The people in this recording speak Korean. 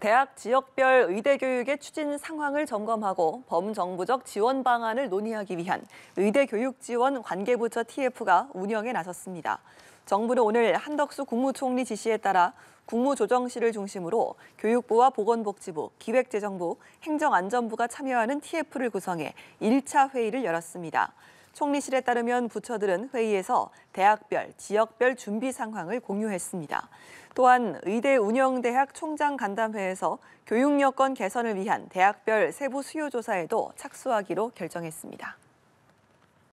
대학 지역별 의대 교육의 추진 상황을 점검하고 범정부적 지원 방안을 논의하기 위한 의대 교육 지원 관계부처 TF가 운영에 나섰습니다. 정부는 오늘 한덕수 국무총리 지시에 따라 국무조정실을 중심으로 교육부와 보건복지부, 기획재정부, 행정안전부가 참여하는 TF를 구성해 1차 회의를 열었습니다. 총리실에 따르면 부처들은 회의에서 대학별, 지역별 준비 상황을 공유했습니다. 또한 의대 운영대학 총장 간담회에서 교육 여건 개선을 위한 대학별 세부 수요 조사에도 착수하기로 결정했습니다.